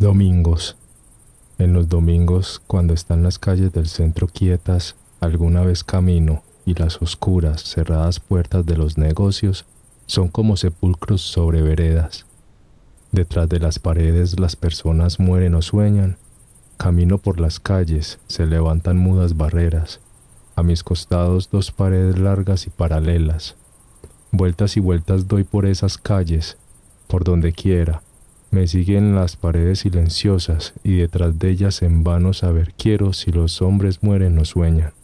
Domingos. En los domingos, cuando están las calles del centro quietas, alguna vez camino, y las oscuras, cerradas puertas de los negocios son como sepulcros sobre veredas. Detrás de las paredes las personas mueren o sueñan. Camino por las calles, se levantan mudas barreras. A mis costados dos paredes largas y paralelas. Vueltas y vueltas doy por esas calles, por donde quiera, me siguen las paredes silenciosas y detrás de ellas en vano saber quiero si los hombres mueren o sueñan.